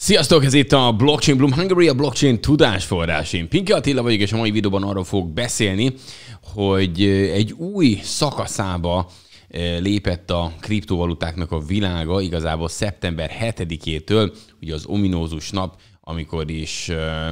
Sziasztok, ez itt a Blockchain Bloom Hungary, a blockchain tudásforrás. Én Pinki Attila vagyok, és a mai videóban arról fogok beszélni, hogy eh, egy új szakaszába eh, lépett a kriptovalutáknak a világa, igazából szeptember 7-től, ugye az ominózus nap, amikor is eh,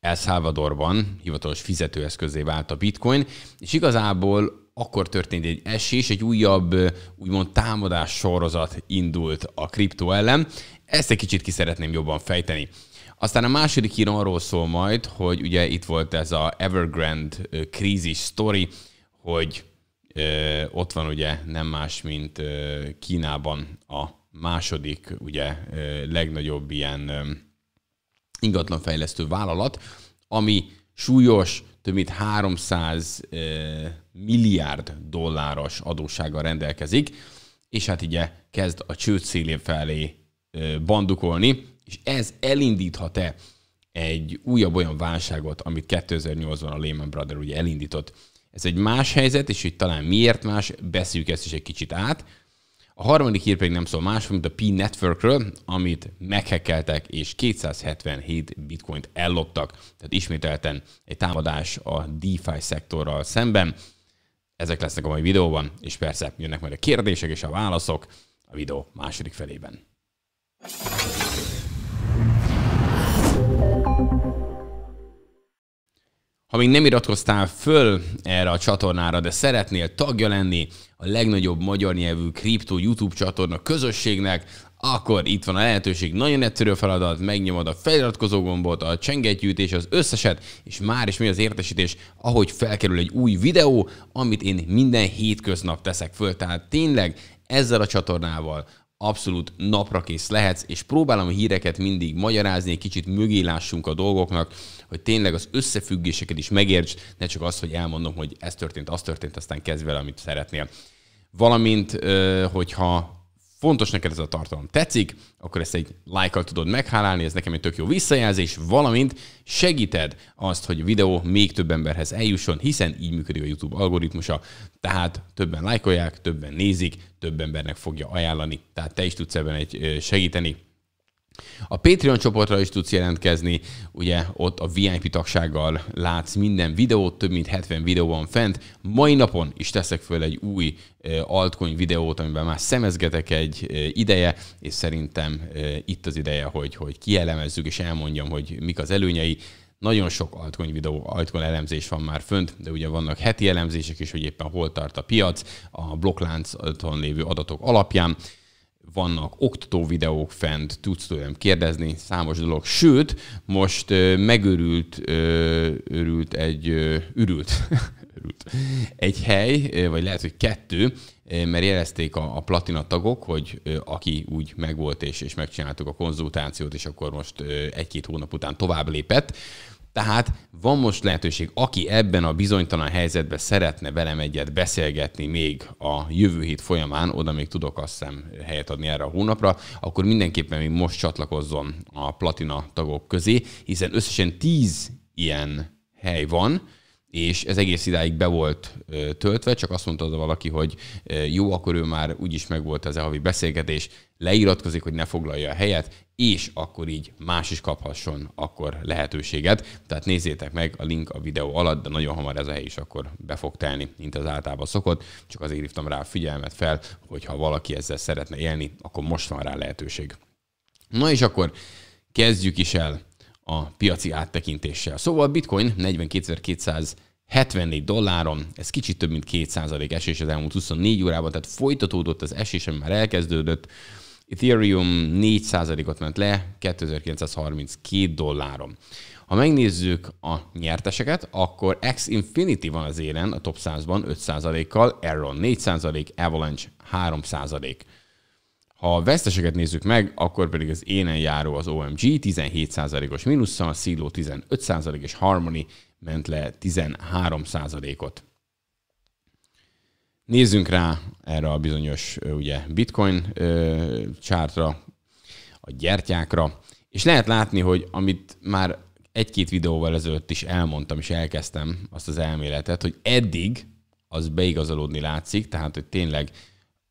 El Salvadorban hivatalos fizetőeszközé vált a bitcoin, és igazából akkor történt egy esés, egy újabb úgymond támadás sorozat indult a kriptó ellen. Ezt egy kicsit ki szeretném jobban fejteni. Aztán a második hír arról szól majd, hogy ugye itt volt ez a Evergrande krízis story hogy ö, ott van ugye nem más, mint ö, Kínában a második, ugye ö, legnagyobb ilyen ö, ingatlanfejlesztő vállalat, ami súlyos, több mint 300 ö, milliárd dolláros adóssággal rendelkezik, és hát ugye kezd a csőd szélén felé bandukolni, és ez elindíthat-e egy újabb olyan válságot, amit 2008-ban a Lehman Brothers ugye elindított. Ez egy más helyzet, és hogy talán miért más, beszéljük ezt is egy kicsit át. A harmadik hír pedig nem szól más, mint a P-Networkről, amit meghekeltek, és 277 bitcoint elloptak. Tehát ismételten egy támadás a DeFi szektorral szemben. Ezek lesznek a mai videóban, és persze jönnek majd a kérdések és a válaszok a videó második felében. Ha még nem iratkoztál föl erre a csatornára, de szeretnél tagja lenni a legnagyobb magyar nyelvű kriptó YouTube csatorna közösségnek, akkor itt van a lehetőség. Nagyon egyszerű feladat, megnyomod a feliratkozó gombot, a csengetyűt és az összeset, és már is mi az értesítés, ahogy felkerül egy új videó, amit én minden hétköznap teszek föl. Tehát tényleg ezzel a csatornával, abszolút naprakész lehetsz, és próbálom a híreket mindig magyarázni, egy kicsit mögé lássunk a dolgoknak, hogy tényleg az összefüggéseket is megértsd, ne csak azt, hogy elmondom, hogy ez történt, az történt, aztán kezd vele, amit szeretnél. Valamint, hogyha fontos neked ez a tartalom tetszik, akkor ezt egy lájkkal tudod meghálálni, ez nekem egy tök jó visszajelzés, valamint segíted azt, hogy a videó még több emberhez eljusson, hiszen így működik a YouTube algoritmusa, tehát többen lájkolják, többen nézik, több embernek fogja ajánlani, tehát te is tudsz ebben egy segíteni. A Patreon csoportra is tudsz jelentkezni, ugye ott a VIP tagsággal látsz minden videót, több mint 70 videó van fent. Mai napon is teszek föl egy új altcoin videót, amiben már szemezgetek egy ideje, és szerintem itt az ideje, hogy, hogy kielemezzük és elmondjam, hogy mik az előnyei. Nagyon sok altcoin videó, altcoin elemzés van már fönt, de ugye vannak heti elemzések is, hogy éppen hol tart a piac, a blokklánc lévő adatok alapján vannak oktató videók fent, tudsz tőlem kérdezni, számos dolog. Sőt, most megőrült, örült egy, ürült, ürült, egy hely, vagy lehet, hogy kettő, mert jelezték a, a platina tagok, hogy aki úgy megvolt és, és megcsináltuk a konzultációt, és akkor most egy-két hónap után tovább lépett, tehát van most lehetőség, aki ebben a bizonytalan helyzetben szeretne velem egyet beszélgetni még a jövő hét folyamán, oda még tudok azt hiszem helyet adni erre a hónapra, akkor mindenképpen még most csatlakozzon a platina tagok közé, hiszen összesen 10 ilyen hely van, és ez egész idáig be volt töltve, csak azt mondta oda valaki, hogy jó, akkor ő már úgyis megvolt az, e havi beszélgetés, leiratkozik, hogy ne foglalja a helyet, és akkor így más is kaphasson akkor lehetőséget. Tehát nézzétek meg a link a videó alatt, de nagyon hamar ez a hely is akkor be fog telni, mint az általában szokott. Csak azért hívtam rá a figyelmet fel, hogy ha valaki ezzel szeretne élni, akkor most van rá lehetőség. Na és akkor kezdjük is el a piaci áttekintéssel. Szóval a bitcoin 42.200 74 dolláron, ez kicsit több mint 2% esés az elmúlt 24 órában, tehát folytatódott az esés, ami már elkezdődött. Ethereum 4%-ot ment le 2932 dolláron. Ha megnézzük a nyerteseket, akkor X-Infinity van az élen a top 100-ban 5%-kal, Aeron 4%, Avalanche 3%. Ha a veszteseket nézzük meg, akkor pedig az énen járó az OMG 17%-os mínusszal, Silo 15% és Harmony ment le 13%-ot. Nézzünk rá erre a bizonyos ugye, bitcoin ö, csártra, a gyertyákra, és lehet látni, hogy amit már egy-két videóval ezelőtt is elmondtam és elkezdtem azt az elméletet, hogy eddig az beigazolódni látszik, tehát hogy tényleg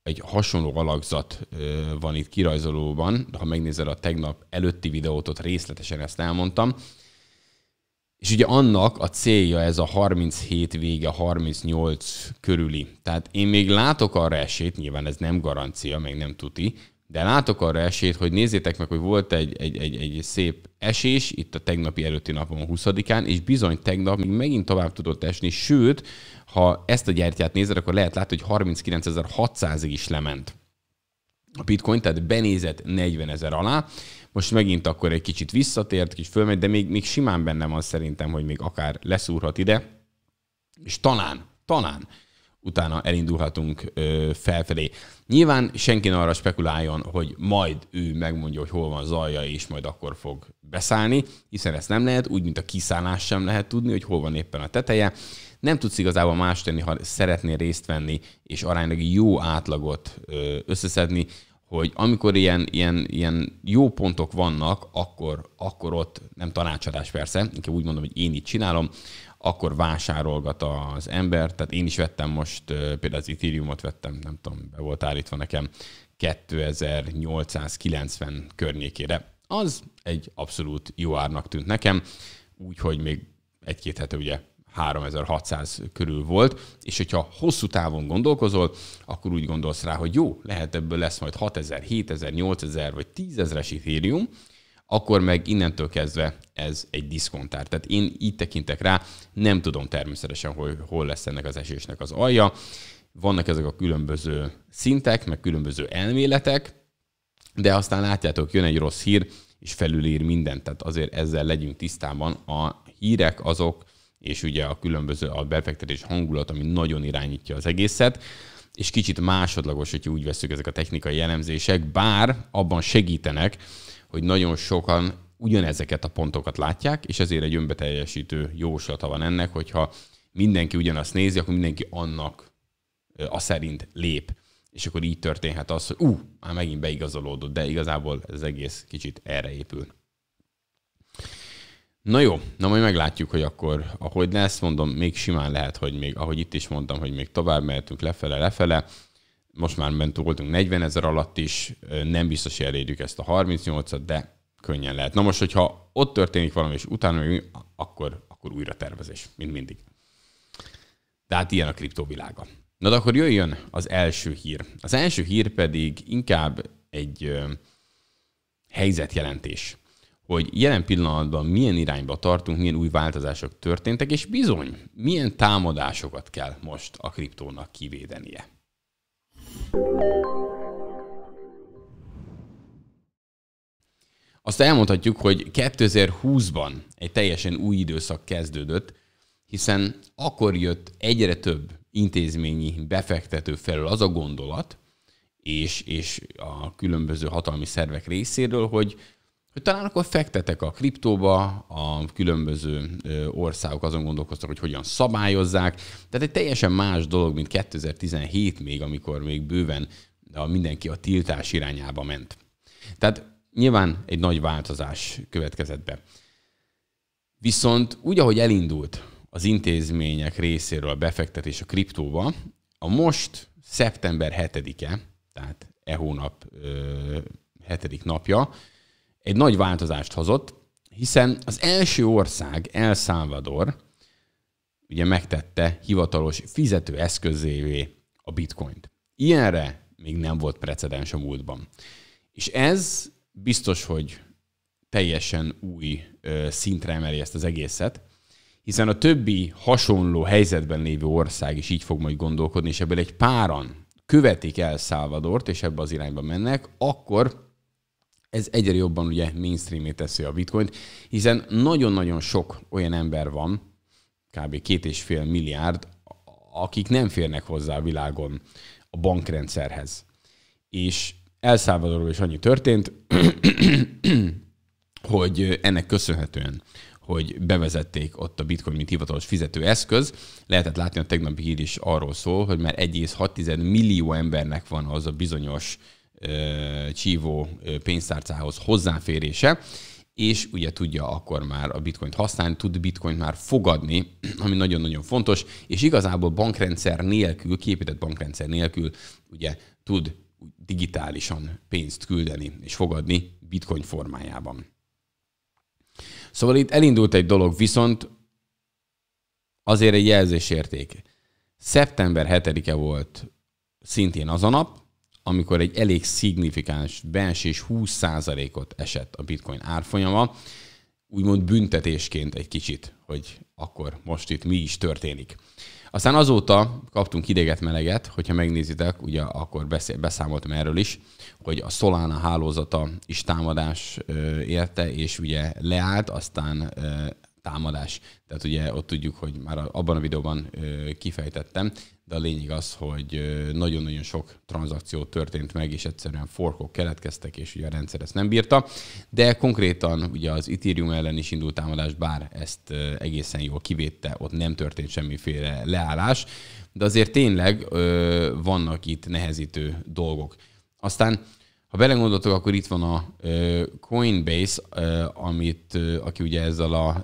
egy hasonló alakzat van itt kirajzolóban, de ha megnézed a tegnap előtti videót, ott részletesen ezt elmondtam, és ugye annak a célja ez a 37 vége, 38 körüli. Tehát én még látok arra esélyt, nyilván ez nem garancia, még nem tuti, de látok arra esélyt, hogy nézzétek meg, hogy volt egy, egy, egy, egy szép esés itt a tegnapi előtti napon a 20-án, és bizony tegnap még megint tovább tudott esni, sőt, ha ezt a gyertyát nézed, akkor lehet látni, hogy 39.600-ig is lement a bitcoin, tehát benézett 40 ezer alá, most megint akkor egy kicsit visszatért, kicsit fölmegy, de még, még simán benne van szerintem, hogy még akár leszúrhat ide, és talán, talán utána elindulhatunk ö, felfelé. Nyilván senki ne arra spekuláljon, hogy majd ő megmondja, hogy hol van zajja, és majd akkor fog beszállni, hiszen ezt nem lehet, úgy, mint a kiszállás sem lehet tudni, hogy hol van éppen a teteje. Nem tudsz igazából más tenni, ha szeretnél részt venni, és aránylag jó átlagot összeszedni, hogy amikor ilyen, ilyen, ilyen jó pontok vannak, akkor, akkor ott, nem tanácsadás persze, inkább úgy mondom, hogy én itt csinálom, akkor vásárolgat az ember, tehát én is vettem most, például az Ethereumot vettem, nem tudom, be volt állítva nekem, 2890 környékére. Az egy abszolút jó árnak tűnt nekem, úgyhogy még egy-két hete ugye 3600 körül volt, és hogyha hosszú távon gondolkozol, akkor úgy gondolsz rá, hogy jó, lehet ebből lesz majd 6000, 7000, 8000 vagy 10.000-es Ethereum, akkor meg innentől kezdve ez egy diszkontár. Tehát én így tekintek rá, nem tudom természetesen, hogy hol lesz ennek az esésnek az alja. Vannak ezek a különböző szintek, meg különböző elméletek, de aztán látjátok, jön egy rossz hír, és felülír mindent. Tehát azért ezzel legyünk tisztában. A hírek azok és ugye a különböző a befektetés hangulat, ami nagyon irányítja az egészet, és kicsit másodlagos, hogyha úgy veszük ezek a technikai elemzések, bár abban segítenek, hogy nagyon sokan ugyanezeket a pontokat látják, és ezért egy önbeteljesítő jóslata van ennek, hogyha mindenki ugyanazt nézi, akkor mindenki annak a szerint lép. És akkor így történhet az, hogy ú, már megint beigazolódott, de igazából ez egész kicsit erre épül. Na jó, na majd meglátjuk, hogy akkor, ahogy lesz, mondom, még simán lehet, hogy még, ahogy itt is mondtam, hogy még tovább mehetünk lefele, lefele. Most már bent voltunk 40 ezer alatt is, nem biztos, hogy elérjük ezt a 38-at, de könnyen lehet. Na most, hogyha ott történik valami, és utána még, akkor, akkor újra tervezés, mint mindig. De hát ilyen a kriptóvilága. Na de akkor jöjjön az első hír. Az első hír pedig inkább egy ö, helyzetjelentés hogy jelen pillanatban milyen irányba tartunk, milyen új változások történtek, és bizony, milyen támadásokat kell most a kriptónak kivédenie. Azt elmondhatjuk, hogy 2020-ban egy teljesen új időszak kezdődött, hiszen akkor jött egyre több intézményi befektető felől az a gondolat, és, és a különböző hatalmi szervek részéről, hogy hogy talán akkor fektetek a kriptóba, a különböző országok azon gondolkoztak, hogy hogyan szabályozzák. Tehát egy teljesen más dolog, mint 2017 még, amikor még bőven a mindenki a tiltás irányába ment. Tehát nyilván egy nagy változás következett be. Viszont úgy, ahogy elindult az intézmények részéről a befektetés a kriptóba, a most szeptember 7-e, tehát e hónap ö, 7. napja, egy nagy változást hozott, hiszen az első ország, El Salvador, ugye megtette hivatalos fizetőeszközévé a bitcoint. Ilyenre még nem volt precedens a múltban. És ez biztos, hogy teljesen új szintre emeli ezt az egészet, hiszen a többi hasonló helyzetben lévő ország is így fog majd gondolkodni, és ebből egy páran követik el Szálvadort, és ebbe az irányba mennek, akkor ez egyre jobban ugye mainstreamé teszi a bitcoint, hiszen nagyon-nagyon sok olyan ember van, kb. két és fél milliárd, akik nem férnek hozzá a világon a bankrendszerhez. És El Salvadorról is annyi történt, hogy ennek köszönhetően, hogy bevezették ott a bitcoin, mint hivatalos fizetőeszköz. Lehetett látni, a tegnapi hír is arról szól, hogy már 1,6 millió embernek van az a bizonyos csívó pénztárcához hozzáférése, és ugye tudja akkor már a bitcoint használni, tud bitcoint már fogadni, ami nagyon-nagyon fontos, és igazából bankrendszer nélkül, képített bankrendszer nélkül ugye tud digitálisan pénzt küldeni és fogadni bitcoin formájában. Szóval itt elindult egy dolog, viszont azért egy jelzésérték. Szeptember 7-e volt szintén az a nap, amikor egy elég szignifikáns bensés 20%-ot esett a bitcoin árfolyama, úgymond büntetésként egy kicsit, hogy akkor most itt mi is történik. Aztán azóta kaptunk ideget meleget, hogyha megnézitek, ugye akkor beszél, beszámoltam erről is, hogy a Solana hálózata is támadás ö, érte, és ugye leállt, aztán ö, támadás. Tehát ugye ott tudjuk, hogy már abban a videóban ö, kifejtettem, de a lényeg az, hogy nagyon-nagyon sok tranzakció történt meg, és egyszerűen forkok keletkeztek, és ugye a rendszer ezt nem bírta, de konkrétan ugye az Ethereum ellen is indult támadás, bár ezt egészen jól kivétte, ott nem történt semmiféle leállás, de azért tényleg ö, vannak itt nehezítő dolgok. Aztán ha belegondoltok, akkor itt van a Coinbase, amit, aki ugye ezzel a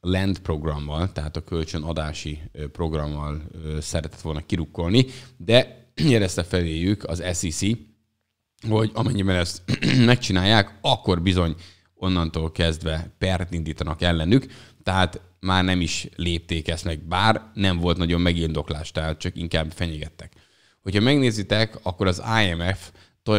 land programmal, tehát a kölcsönadási programmal szeretett volna kirukkolni, de jelezte feléjük az SEC, hogy amennyiben ezt megcsinálják, akkor bizony onnantól kezdve pert indítanak ellenük, tehát már nem is lépték ezt meg, bár nem volt nagyon megindoklás, tehát csak inkább fenyegettek. Hogyha megnézitek, akkor az IMF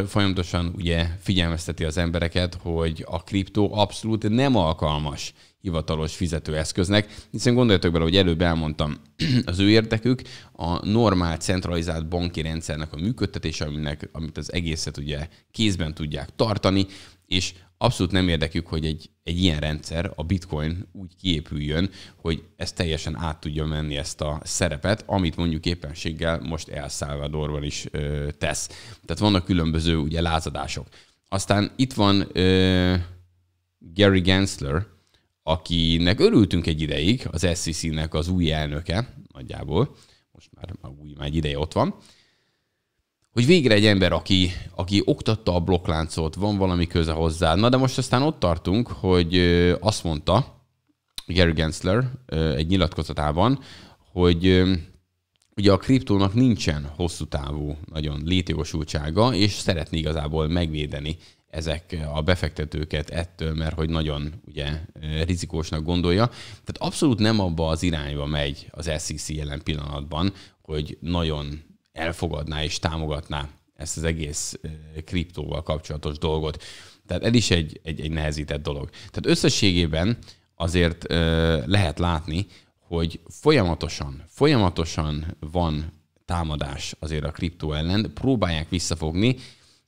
folyamatosan ugye figyelmezteti az embereket, hogy a kriptó abszolút nem alkalmas hivatalos fizetőeszköznek, hiszen gondoljatok bele, hogy előbb elmondtam, az ő érdekük a normál centralizált banki rendszernek a működtetése, aminek, amit az egészet ugye kézben tudják tartani, és abszolút nem érdekük, hogy egy, egy ilyen rendszer, a bitcoin úgy kiépüljön, hogy ez teljesen át tudja menni ezt a szerepet, amit mondjuk éppenséggel most El Salvadorban is ö, tesz. Tehát vannak különböző ugye lázadások. Aztán itt van ö, Gary Gensler, akinek örültünk egy ideig, az SCC-nek az új elnöke, nagyjából, most már, már új, már egy ideje ott van, hogy végre egy ember, aki, aki oktatta a blokkláncot, van valami köze hozzá. Na de most aztán ott tartunk, hogy azt mondta Gary Gensler egy nyilatkozatában, hogy ugye a kriptónak nincsen hosszú távú nagyon létjogosultsága, és szeretné igazából megvédeni ezek a befektetőket ettől, mert hogy nagyon ugye rizikósnak gondolja. Tehát abszolút nem abba az irányba megy az SEC jelen pillanatban, hogy nagyon elfogadná és támogatná ezt az egész kriptóval kapcsolatos dolgot. Tehát ez is egy, egy, egy nehezített dolog. Tehát összességében azért lehet látni, hogy folyamatosan, folyamatosan van támadás azért a kriptó ellen, próbálják visszafogni,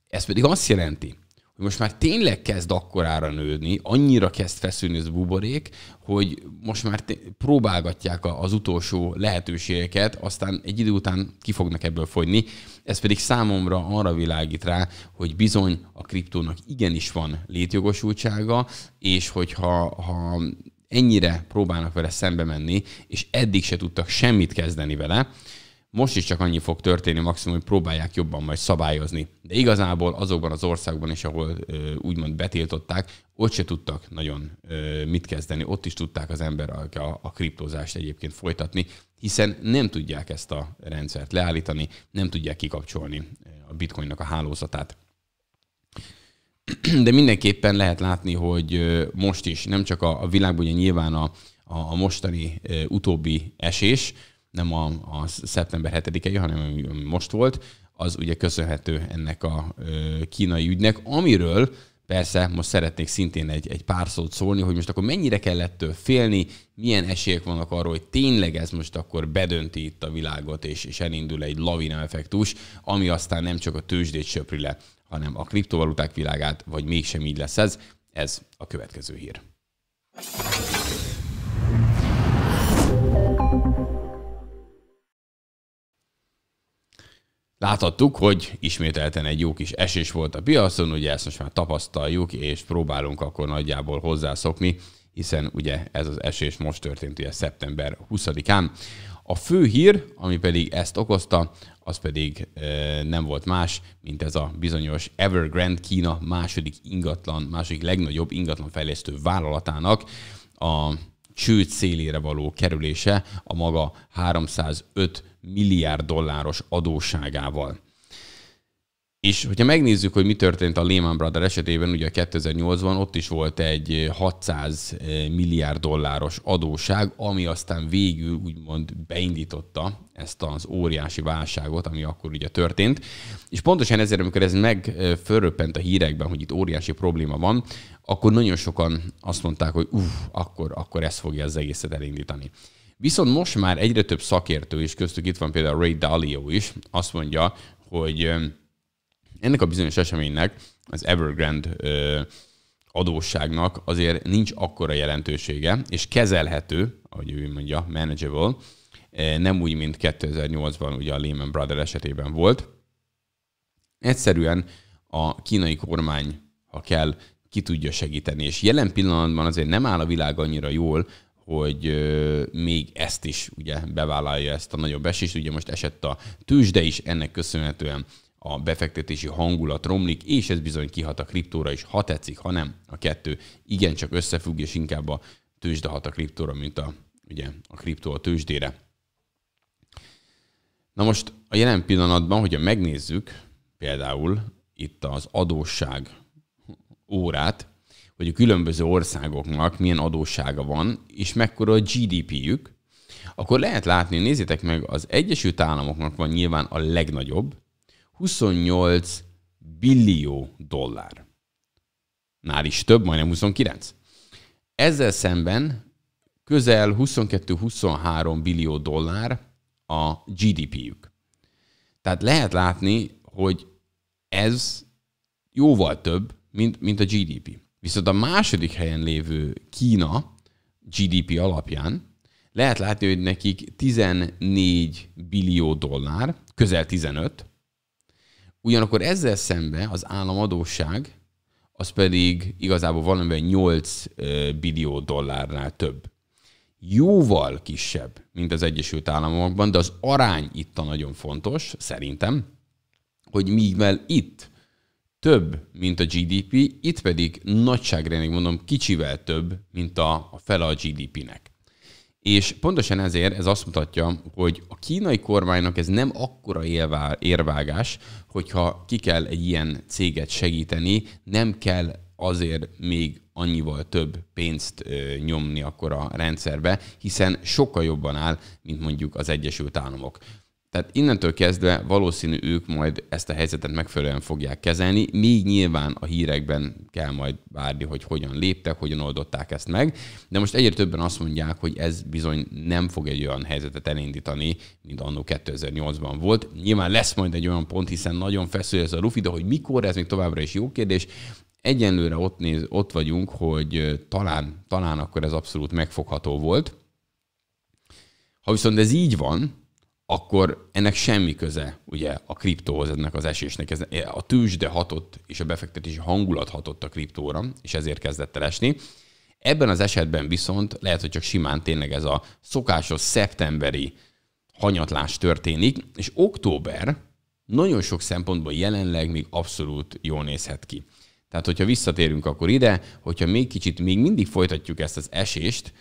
ez pedig azt jelenti, hogy most már tényleg kezd akkorára nődni, annyira kezd feszülni ez buborék, hogy most már próbálgatják az utolsó lehetőségeket, aztán egy idő után ki fognak ebből fogyni. Ez pedig számomra arra világít rá, hogy bizony a kriptónak igenis van létjogosultsága, és hogyha ha ennyire próbálnak vele szembe menni, és eddig se tudtak semmit kezdeni vele, most is csak annyi fog történni maximum, hogy próbálják jobban majd szabályozni. De igazából azokban az országban is, ahol ö, úgymond betiltották, ott se tudtak nagyon ö, mit kezdeni. Ott is tudták az ember a, a, a kriptózást egyébként folytatni, hiszen nem tudják ezt a rendszert leállítani, nem tudják kikapcsolni a bitcoinnak a hálózatát. De mindenképpen lehet látni, hogy most is, nem csak a, a világban, ugye nyilván a, a mostani e, utóbbi esés, nem a, a szeptember 7-ei, hanem most volt, az ugye köszönhető ennek a kínai ügynek, amiről persze most szeretnék szintén egy, egy pár szót szólni, hogy most akkor mennyire kellett félni, milyen esélyek vannak arról, hogy tényleg ez most akkor bedönti itt a világot, és, és elindul egy lavina effektus, ami aztán nem csak a tőzsdét söpri le, hanem a kriptovaluták világát, vagy mégsem így lesz ez. Ez a következő hír. Láthattuk, hogy ismételten egy jó kis esés volt a piacon, ugye ezt most már tapasztaljuk, és próbálunk akkor nagyjából hozzászokni, hiszen ugye ez az esés most történt ugye szeptember 20-án. A fő hír, ami pedig ezt okozta, az pedig e, nem volt más, mint ez a bizonyos Evergrande Kína második ingatlan, második legnagyobb ingatlanfejlesztő vállalatának a csőd szélére való kerülése a maga 305 milliárd dolláros adósságával. És hogyha megnézzük, hogy mi történt a Lehman Brothers esetében, ugye 2008-ban ott is volt egy 600 eh, milliárd dolláros adóság, ami aztán végül úgymond beindította ezt az óriási válságot, ami akkor ugye történt. És pontosan ezért, amikor ez meg eh, a hírekben, hogy itt óriási probléma van, akkor nagyon sokan azt mondták, hogy uff, akkor, akkor ez fogja az egészet elindítani. Viszont most már egyre több szakértő is, köztük itt van például Ray Dalio is, azt mondja, hogy ennek a bizonyos eseménynek, az Evergrande adósságnak azért nincs akkora jelentősége, és kezelhető, ahogy ő mondja, manageable, nem úgy, mint 2008-ban ugye a Lehman Brothers esetében volt. Egyszerűen a kínai kormány, ha kell, ki tudja segíteni, és jelen pillanatban azért nem áll a világ annyira jól, hogy még ezt is ugye bevállalja ezt a nagyobb esést. Ugye most esett a tőzsde is, ennek köszönhetően a befektetési hangulat romlik, és ez bizony kihat a kriptóra is, ha tetszik, ha nem, a kettő igencsak összefügg, és inkább a tőzsde hat a kriptóra, mint a, ugye, a kriptó a tőzsdére. Na most a jelen pillanatban, hogyha megnézzük például itt az adósság órát, hogy a különböző országoknak milyen adóssága van, és mekkora a GDP-jük, akkor lehet látni, nézzétek meg, az Egyesült Államoknak van nyilván a legnagyobb, 28 billió dollár. Nál is több, majdnem 29. Ezzel szemben közel 22-23 billió dollár a GDP-jük. Tehát lehet látni, hogy ez jóval több, mint, mint a GDP. Viszont a második helyen lévő Kína GDP alapján lehet látni, hogy nekik 14 billió dollár, közel 15, ugyanakkor ezzel szembe az államadóság az pedig igazából valamivel 8 billió dollárnál több. Jóval kisebb, mint az Egyesült Államokban, de az arány itt a nagyon fontos, szerintem, hogy mivel itt több, mint a GDP, itt pedig nagyságrendig mondom kicsivel több, mint a, a fele a GDP-nek. És pontosan ezért ez azt mutatja, hogy a kínai kormánynak ez nem akkora érvágás, hogyha ki kell egy ilyen céget segíteni, nem kell azért még annyival több pénzt ö, nyomni akkor a rendszerbe, hiszen sokkal jobban áll, mint mondjuk az Egyesült Államok. Tehát innentől kezdve valószínű ők majd ezt a helyzetet megfelelően fogják kezelni, még nyilván a hírekben kell majd várni, hogy hogyan léptek, hogyan oldották ezt meg, de most egyre többen azt mondják, hogy ez bizony nem fog egy olyan helyzetet elindítani, mint annó 2008-ban volt. Nyilván lesz majd egy olyan pont, hiszen nagyon feszül ez a rufi, de hogy mikor, ez még továbbra is jó kérdés. Egyenlőre ott, néz, ott vagyunk, hogy talán, talán akkor ez abszolút megfogható volt. Ha viszont ez így van, akkor ennek semmi köze ugye a kriptóhoz, ennek az esésnek. Ez, a tűzsde hatott és a befektetési hangulat hatott a kriptóra, és ezért kezdett el esni. Ebben az esetben viszont lehet, hogy csak simán tényleg ez a szokásos szeptemberi hanyatlás történik, és október nagyon sok szempontból jelenleg még abszolút jól nézhet ki. Tehát, hogyha visszatérünk akkor ide, hogyha még kicsit, még mindig folytatjuk ezt az esést,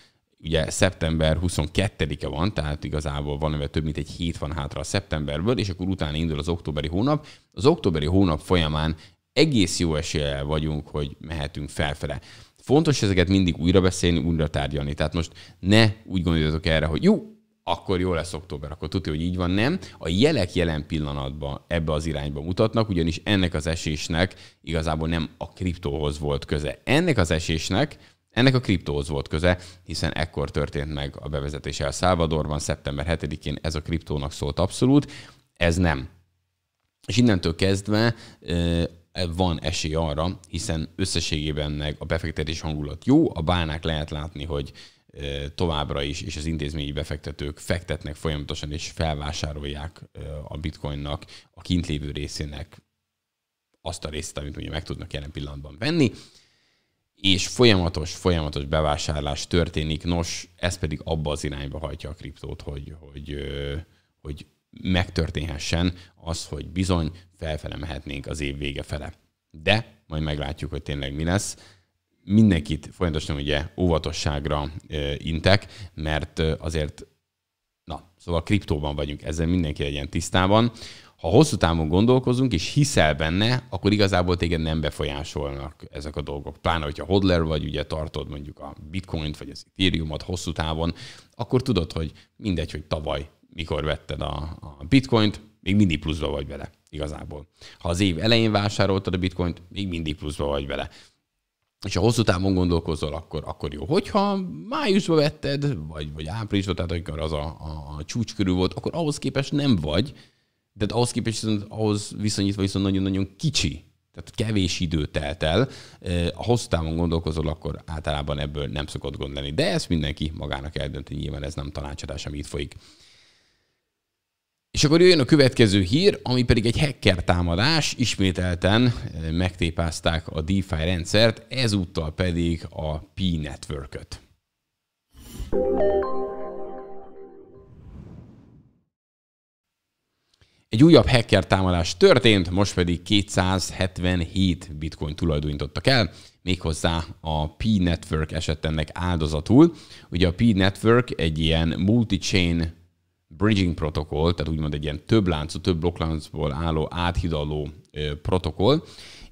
ugye szeptember 22-e van, tehát igazából van mert több mint egy hét van hátra a szeptemberből, és akkor utána indul az októberi hónap. Az októberi hónap folyamán egész jó eséllyel vagyunk, hogy mehetünk felfele. Fontos ezeket mindig újra beszélni, újra tárgyalni. Tehát most ne úgy gondoljatok erre, hogy jó, akkor jó lesz október, akkor tudja, hogy így van, nem. A jelek jelen pillanatban ebbe az irányba mutatnak, ugyanis ennek az esésnek igazából nem a kriptóhoz volt köze. Ennek az esésnek ennek a kriptóhoz volt köze, hiszen ekkor történt meg a bevezetése El Salvadorban, szeptember 7-én ez a kriptónak szólt abszolút, ez nem. És innentől kezdve e, van esély arra, hiszen összességében meg a befektetés hangulat jó, a bánák lehet látni, hogy továbbra is, és az intézményi befektetők fektetnek folyamatosan, és felvásárolják a bitcoinnak a kint lévő részének azt a részt, amit ugye meg tudnak jelen pillanatban venni és folyamatos, folyamatos bevásárlás történik, nos, ez pedig abba az irányba hajtja a kriptót, hogy, hogy, hogy megtörténhessen az, hogy bizony felfele mehetnénk az év vége fele. De majd meglátjuk, hogy tényleg mi lesz. Mindenkit folyamatosan ugye óvatosságra intek, mert azért, na, szóval kriptóban vagyunk, ezzel mindenki legyen tisztában ha hosszú távon gondolkozunk, és hiszel benne, akkor igazából téged nem befolyásolnak ezek a dolgok. Pláne, hogyha hodler vagy, ugye tartod mondjuk a bitcoint, vagy az ethereumot hosszú távon, akkor tudod, hogy mindegy, hogy tavaly mikor vetted a, a bitcoint, még mindig pluszba vagy vele igazából. Ha az év elején vásároltad a bitcoint, még mindig pluszba vagy vele. És ha hosszú távon gondolkozol, akkor, akkor jó. Hogyha májusba vetted, vagy, vagy áprilisba, tehát amikor az a, a, a csúcs körül volt, akkor ahhoz képest nem vagy, de ahhoz képest viszont, ahhoz viszonyítva viszont nagyon-nagyon kicsi. Tehát kevés idő telt el. A eh, hosszú távon gondolkozol, akkor általában ebből nem szokott gondolni, De ezt mindenki magának eldönti, nyilván ez nem tanácsadás, ami itt folyik. És akkor jöjjön a következő hír, ami pedig egy hacker támadás. Ismételten eh, megtépázták a DeFi rendszert, ezúttal pedig a P-networköt. Egy újabb hacker támadás történt, most pedig 277 bitcoin tulajdonítottak el, méghozzá a P-Network esett ennek áldozatul. Ugye a P-Network egy ilyen multi-chain bridging protokoll, tehát úgymond egy ilyen több láncú, több blokkláncból álló áthidaló protokoll,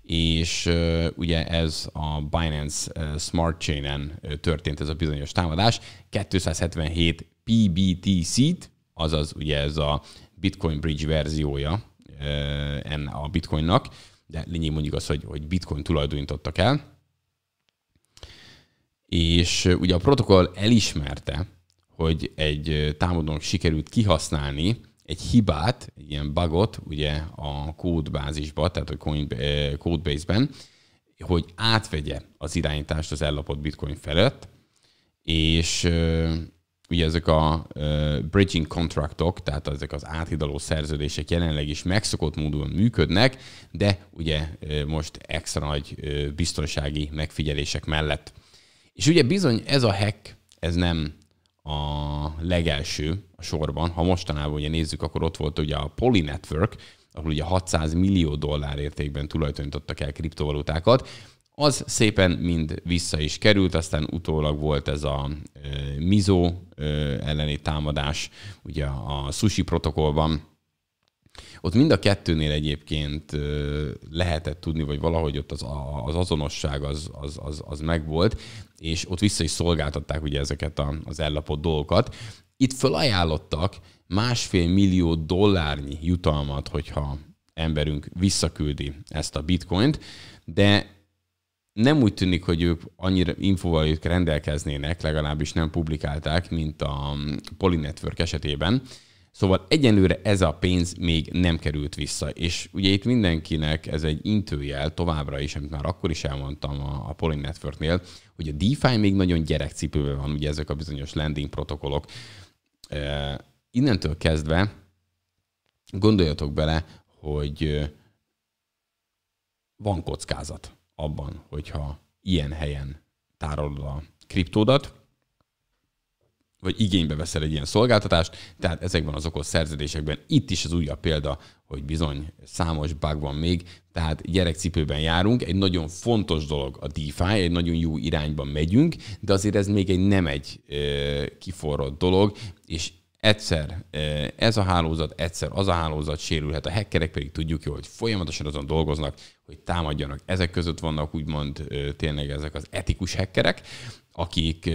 és ugye ez a Binance Smart Chain-en történt ez a bizonyos támadás. 277 PBTC-t, azaz ugye ez a Bitcoin Bridge verziója eh, enne a Bitcoinnak, de lényeg mondjuk az, hogy, hogy Bitcoin tulajdonítottak el. És eh, ugye a protokoll elismerte, hogy egy eh, támadónak sikerült kihasználni egy hibát, egy ilyen bugot ugye a kódbázisba, tehát a coin, codebase-ben, hogy átvegye az irányítást az ellopott bitcoin felett, és ugye ezek a bridging contractok, tehát ezek az áthidaló szerződések jelenleg is megszokott módon működnek, de ugye most extra nagy biztonsági megfigyelések mellett. És ugye bizony ez a hack, ez nem a legelső a sorban. Ha mostanában ugye nézzük, akkor ott volt ugye a Poly Network, ahol ugye 600 millió dollár értékben tulajdonítottak el kriptovalutákat, az szépen mind vissza is került, aztán utólag volt ez a e, Mizó e, elleni támadás, ugye a sushi protokollban. Ott mind a kettőnél egyébként e, lehetett tudni, vagy valahogy ott az, az azonosság az, az, az, az megvolt, és ott vissza is szolgáltatták ugye ezeket a, az ellapott dolgokat. Itt felajánlottak másfél millió dollárnyi jutalmat, hogyha emberünk visszaküldi ezt a bitcoint, de nem úgy tűnik, hogy ők annyira infóval ők rendelkeznének, legalábbis nem publikálták, mint a Poly Network esetében. Szóval egyenlőre ez a pénz még nem került vissza, és ugye itt mindenkinek ez egy intőjel továbbra is, amit már akkor is elmondtam a, a Poly Networknél, hogy a DeFi még nagyon gyerekcipőben van, ugye ezek a bizonyos landing protokollok. E, innentől kezdve gondoljatok bele, hogy van kockázat abban, hogyha ilyen helyen tárolod a kriptódat, vagy igénybe veszel egy ilyen szolgáltatást, tehát ezekben az okos szerződésekben itt is az újabb példa, hogy bizony számos bug van még, tehát gyerekcipőben járunk, egy nagyon fontos dolog a DeFi, egy nagyon jó irányba megyünk, de azért ez még egy nem egy ö, kiforrott dolog, és Egyszer ez a hálózat, egyszer az a hálózat sérülhet, a hackerek pedig tudjuk jól, hogy folyamatosan azon dolgoznak, hogy támadjanak. Ezek között vannak úgymond tényleg ezek az etikus hackerek, akik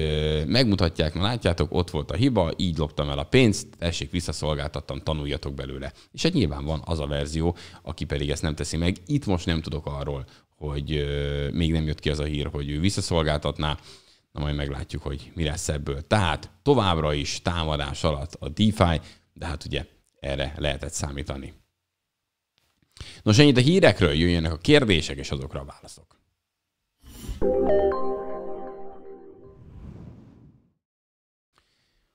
megmutatják, na látjátok, ott volt a hiba, így loptam el a pénzt, tessék, visszaszolgáltattam, tanuljatok belőle. És egy hát nyilván van az a verzió, aki pedig ezt nem teszi meg. Itt most nem tudok arról, hogy még nem jött ki az a hír, hogy ő visszaszolgáltatná, Na majd meglátjuk, hogy mi lesz ebből. Tehát továbbra is támadás alatt a DeFi, de hát ugye erre lehetett számítani. Nos, ennyit a hírekről, jöjjenek a kérdések és azokra a válaszok.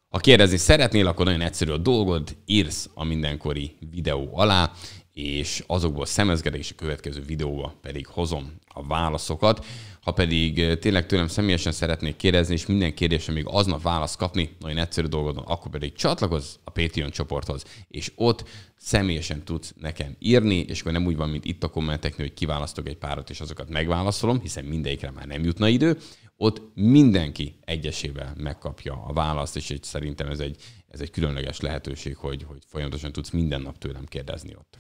Ha kérdezni szeretnél, akkor nagyon egyszerű a dolgod, írsz a mindenkori videó alá, és azokból szemezgedek, és a következő videóba pedig hozom a válaszokat. Ha pedig eh, tényleg tőlem személyesen szeretnék kérdezni, és minden kérdésre még aznap választ kapni, nagyon egyszerű dolgodon, akkor pedig csatlakozz a Patreon csoporthoz, és ott személyesen tudsz nekem írni, és akkor nem úgy van, mint itt a kommenteknél, hogy kiválasztok egy párat, és azokat megválaszolom, hiszen mindegyikre már nem jutna idő, ott mindenki egyesével megkapja a választ, és szerintem ez egy, ez egy különleges lehetőség, hogy, hogy folyamatosan tudsz minden nap tőlem kérdezni ott.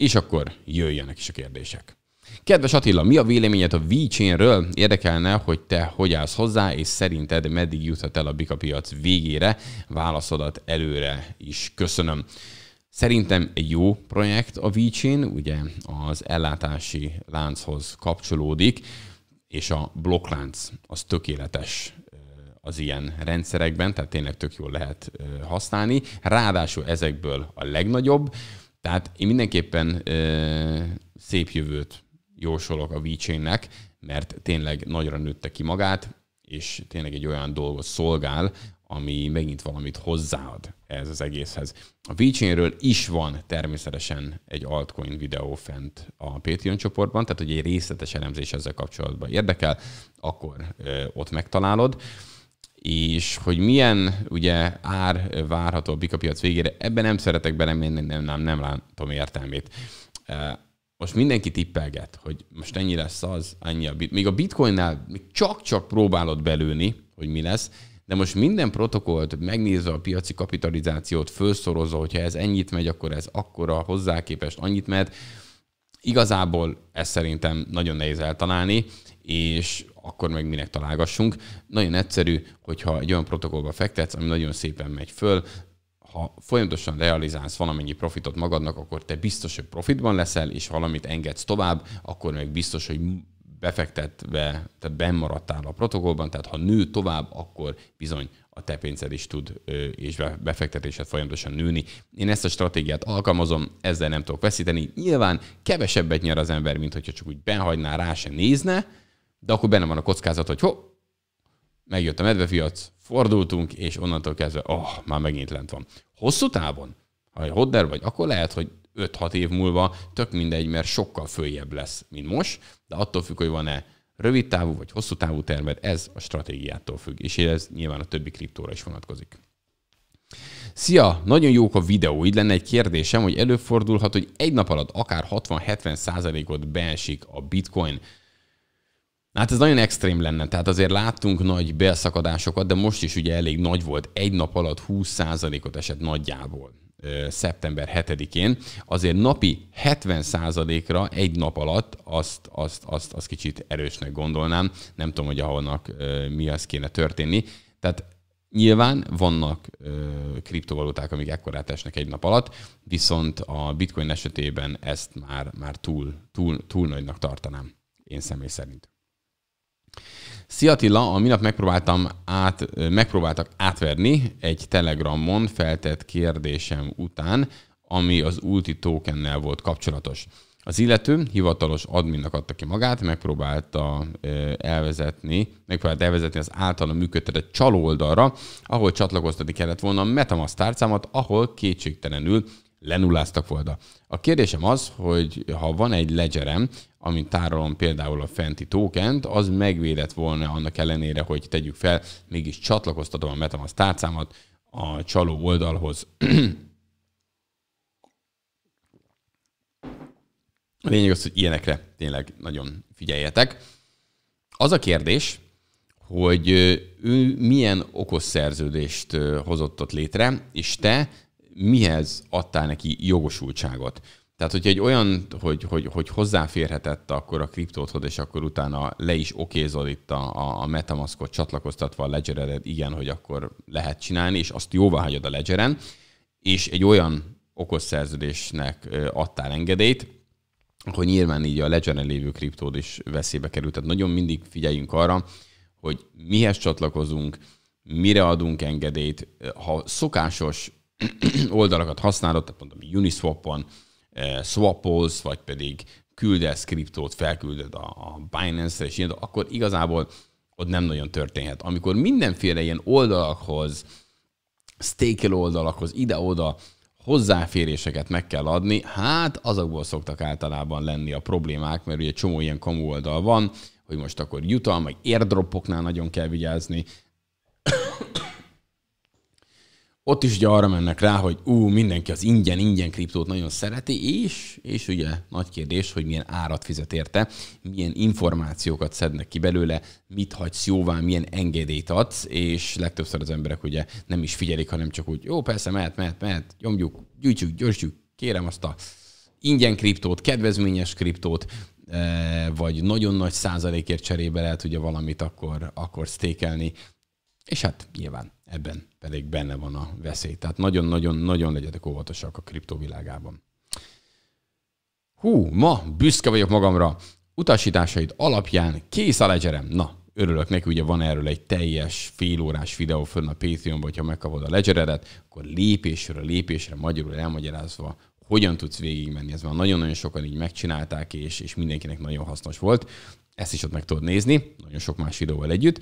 És akkor jöjjenek is a kérdések. Kedves Attila, mi a véleményed a VChainről? Érdekelne, hogy te hogy állsz hozzá, és szerinted meddig juthat el a Bika piac végére? Válaszodat előre is köszönöm. Szerintem egy jó projekt a VChain, ugye az ellátási lánchoz kapcsolódik, és a blokklánc az tökéletes az ilyen rendszerekben, tehát tényleg tök jól lehet használni. Ráadásul ezekből a legnagyobb, tehát én mindenképpen ö, szép jövőt jósolok a VeChainnek, mert tényleg nagyra nőtte ki magát, és tényleg egy olyan dolgot szolgál, ami megint valamit hozzáad ez az egészhez. A VeChainről is van természetesen egy altcoin videó fent a Patreon csoportban, tehát hogy egy részletes elemzés ezzel kapcsolatban érdekel, akkor ö, ott megtalálod és hogy milyen ugye ár várható a piac végére, ebben nem szeretek belemenni, nem, nem, nem látom értelmét. Most mindenki tippelget, hogy most ennyi lesz az, ennyi a bit. Még a bitcoinnál csak-csak próbálod belőni, hogy mi lesz, de most minden protokollt megnézve a piaci kapitalizációt, felszorozza, hogyha ez ennyit megy, akkor ez akkora hozzá képest annyit mehet. Igazából ezt szerintem nagyon nehéz eltalálni, és akkor meg minek találgassunk. Nagyon egyszerű, hogyha egy olyan protokollba fektetsz, ami nagyon szépen megy föl, ha folyamatosan realizálsz valamennyi profitot magadnak, akkor te biztos, hogy profitban leszel, és valamit engedsz tovább, akkor meg biztos, hogy befektetve, tehát bennmaradtál a protokollban, tehát ha nő tovább, akkor bizony a te pénzed is tud és befektetésed folyamatosan nőni. Én ezt a stratégiát alkalmazom, ezzel nem tudok veszíteni. Nyilván kevesebbet nyer az ember, mint hogyha csak úgy benhagyná, rá se nézne, de akkor benne van a kockázat, hogy hopp, megjött a medvefiac, fordultunk, és onnantól kezdve, oh, már megint lent van. Hosszú távon, ha egy hodder vagy, akkor lehet, hogy 5-6 év múlva tök mindegy, mert sokkal följebb lesz, mint most, de attól függ, hogy van-e rövid távú vagy hosszú távú terved, ez a stratégiától függ, és ez nyilván a többi kriptóra is vonatkozik. Szia! Nagyon jók a videóid, lenne egy kérdésem, hogy előfordulhat, hogy egy nap alatt akár 60-70 százalékot beesik a bitcoin. Hát ez nagyon extrém lenne, tehát azért láttunk nagy belszakadásokat, de most is ugye elég nagy volt, egy nap alatt 20%-ot esett nagyjából szeptember 7-én, azért napi 70%-ra egy nap alatt azt, azt, azt, azt kicsit erősnek gondolnám. Nem tudom, hogy ahonnak mi az kéne történni. Tehát Nyilván vannak kriptovaluták, amik ekkorát esnek egy nap alatt, viszont a bitcoin esetében ezt már, már túl, túl, túl nagynak tartanám, én személy szerint. Szia Attila, a minap megpróbáltam át, megpróbáltak átverni egy Telegramon feltett kérdésem után, ami az ulti tokennel volt kapcsolatos. Az illető hivatalos adminnak adta ki magát, megpróbálta elvezetni, megpróbálta elvezetni az általa működtetett oldalra, ahol csatlakoztatni kellett volna a Metamask tárcámat, ahol kétségtelenül lenulláztak volna. A kérdésem az, hogy ha van egy ledgerem, amin tárolom például a fenti tokent, az megvédett volna annak ellenére, hogy tegyük fel, mégis csatlakoztatom a Metamask tárcámat a csaló oldalhoz. A lényeg az, hogy ilyenekre tényleg nagyon figyeljetek. Az a kérdés, hogy ő milyen okos szerződést hozott ott létre, és te mihez adtál neki jogosultságot. Tehát, hogyha egy olyan, hogy, hogy, hogy hozzáférhetett akkor a kriptóthoz, és akkor utána le is okézol itt a, a Metamaskot csatlakoztatva a ledger igen, hogy akkor lehet csinálni, és azt jóvá hagyod a ledgeren, és egy olyan okos szerződésnek adtál engedélyt, hogy nyilván így a ledgeren lévő kriptód is veszélybe került. Tehát nagyon mindig figyeljünk arra, hogy mihez csatlakozunk, mire adunk engedélyt. Ha szokásos oldalakat használod, tehát mondom, Uniswap-on, eh, swapolsz, vagy pedig küldesz kriptót, felküldöd a, Binance-re, és ilyen, akkor igazából ott nem nagyon történhet. Amikor mindenféle ilyen oldalakhoz, stakel oldalakhoz, ide-oda hozzáféréseket meg kell adni, hát azokból szoktak általában lenni a problémák, mert ugye csomó ilyen kamu oldal van, hogy most akkor jutal, meg airdropoknál nagyon kell vigyázni, ott is ugye arra mennek rá, hogy ú, mindenki az ingyen-ingyen kriptót nagyon szereti, és, és ugye nagy kérdés, hogy milyen árat fizet érte, milyen információkat szednek ki belőle, mit hagysz jóvá, milyen engedélyt adsz, és legtöbbször az emberek ugye nem is figyelik, hanem csak úgy, jó, persze, mehet, mehet, mehet, nyomjuk, gyűjtjük, gyorsjuk, kérem azt a ingyen kriptót, kedvezményes kriptót, eh, vagy nagyon nagy százalékért cserébe lehet ugye valamit akkor, akkor stékelni, és hát nyilván ebben pedig benne van a veszély. Tehát nagyon-nagyon-nagyon legyetek óvatosak a kriptovilágában. Hú, ma büszke vagyok magamra. Utasításaid alapján kész a ledgerem. Na, örülök neki, ugye van erről egy teljes félórás videó fönn a Patreon, vagy ha megkapod a ledgeredet, akkor lépésről lépésre magyarul elmagyarázva, hogyan tudsz végigmenni. Ez már nagyon-nagyon sokan így megcsinálták, és, és mindenkinek nagyon hasznos volt. Ezt is ott meg tudod nézni, nagyon sok más videóval együtt.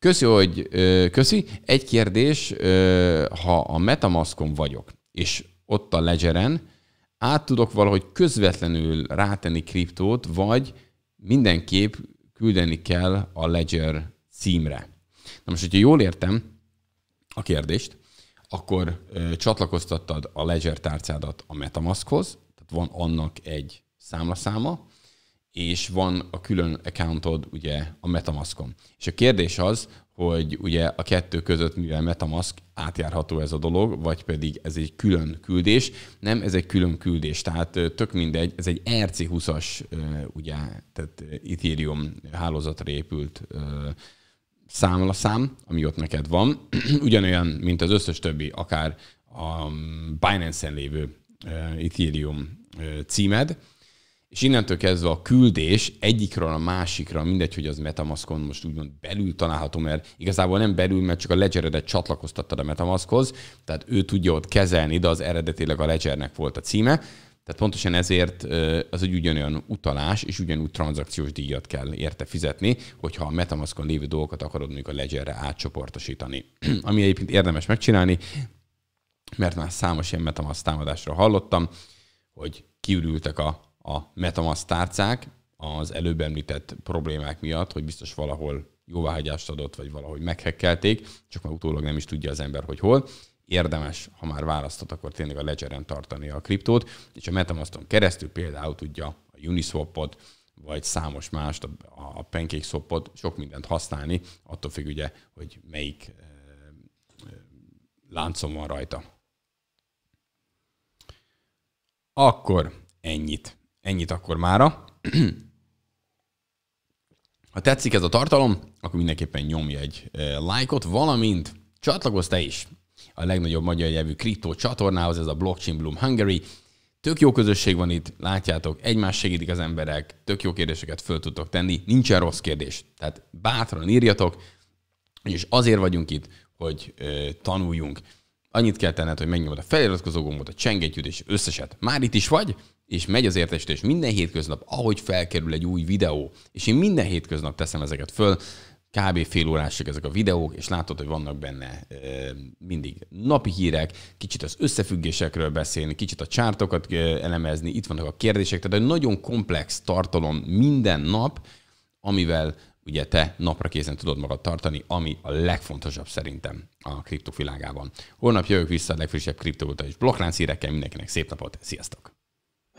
Köszi, hogy köszi. Egy kérdés, ha a metamaszkon vagyok, és ott a Ledgeren, át tudok valahogy közvetlenül rátenni kriptót, vagy mindenképp küldeni kell a Ledger címre. Na most, hogyha jól értem a kérdést, akkor ö, csatlakoztattad a Ledger tárcádat a Metamaskhoz, tehát van annak egy számlaszáma, és van a külön accountod ugye a Metamaskon. És a kérdés az, hogy ugye a kettő között, mivel Metamask átjárható ez a dolog, vagy pedig ez egy külön küldés. Nem, ez egy külön küldés, tehát tök mindegy, ez egy RC20-as, ugye, tehát Ethereum hálózatra épült számlaszám, ami ott neked van, ugyanolyan, mint az összes többi, akár a Binance-en lévő Ethereum címed, és innentől kezdve a küldés egyikről a másikra, mindegy, hogy az Metamaskon most úgymond belül található, mert igazából nem belül, mert csak a ledgeredet csatlakoztattad a Metamaskhoz, tehát ő tudja ott kezelni, de az eredetileg a ledgernek volt a címe, tehát pontosan ezért az egy ugyanolyan utalás és ugyanúgy tranzakciós díjat kell érte fizetni, hogyha a Metamaskon lévő dolgokat akarod mondjuk a Ledgerre átcsoportosítani. Ami egyébként érdemes megcsinálni, mert már számos ilyen Metamask támadásra hallottam, hogy kiürültek a a Metamask tárcák az előbb említett problémák miatt, hogy biztos valahol jóváhagyást adott, vagy valahogy meghekkelték, csak már utólag nem is tudja az ember, hogy hol. Érdemes, ha már választott, akkor tényleg a ledger tartani a kriptót, és a Metamaskon keresztül például tudja a Uniswapot, vagy számos mást, a pancake szopot, sok mindent használni, attól függ ugye, hogy melyik eh, eh, láncom van rajta. Akkor ennyit. Ennyit akkor mára. Ha tetszik ez a tartalom, akkor mindenképpen nyomj egy lájkot, valamint csatlakozz te is a legnagyobb magyar nyelvű kriptó csatornához, ez a Blockchain Bloom Hungary. Tök jó közösség van itt, látjátok, egymás segítik az emberek, tök jó kérdéseket föl tudtok tenni, nincsen rossz kérdés. Tehát bátran írjatok, és azért vagyunk itt, hogy tanuljunk. Annyit kell tenned, hogy megnyomod a feliratkozó gombot, a csengetyűt és összeset. Már itt is vagy, és megy az értesítés minden hétköznap, ahogy felkerül egy új videó, és én minden hétköznap teszem ezeket föl, kb. fél órásig ezek a videók, és látod, hogy vannak benne e, mindig napi hírek, kicsit az összefüggésekről beszélni, kicsit a csártokat elemezni, itt vannak a kérdések, tehát egy nagyon komplex tartalom minden nap, amivel ugye te napra készen tudod magad tartani, ami a legfontosabb szerintem a kriptovilágában. Holnap jövök vissza a legfrissebb kriptogóta és blokklánc hírekkel, mindenkinek szép napot, sziasztok!